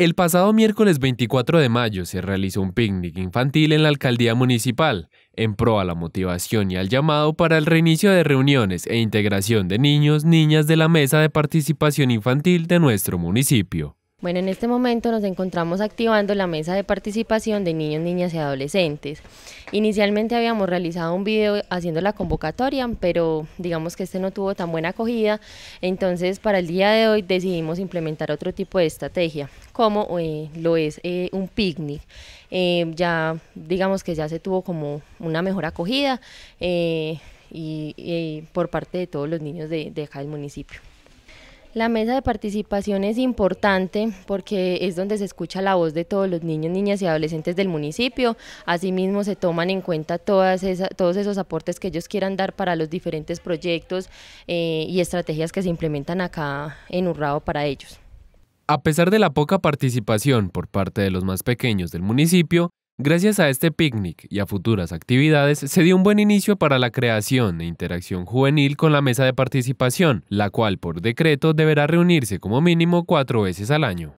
El pasado miércoles 24 de mayo se realizó un picnic infantil en la alcaldía municipal, en pro a la motivación y al llamado para el reinicio de reuniones e integración de niños, niñas de la mesa de participación infantil de nuestro municipio. Bueno, en este momento nos encontramos activando la mesa de participación de niños, niñas y adolescentes. Inicialmente habíamos realizado un video haciendo la convocatoria, pero digamos que este no tuvo tan buena acogida, entonces para el día de hoy decidimos implementar otro tipo de estrategia, como eh, lo es eh, un picnic. Eh, ya digamos que ya se tuvo como una mejor acogida y, por parte de todos los niños de, de acá del municipio. La mesa de participación es importante porque es donde se escucha la voz de todos los niños, niñas y adolescentes del municipio. Asimismo, se toman en cuenta todos esos aportes que ellos quieran dar para los diferentes proyectos eh, y estrategias que se implementan acá en Urrao para ellos. A pesar de la poca participación por parte de los más pequeños del municipio, Gracias a este picnic y a futuras actividades, se dio un buen inicio para la creación e interacción juvenil con la mesa de participación, la cual por decreto deberá reunirse como mínimo cuatro veces al año.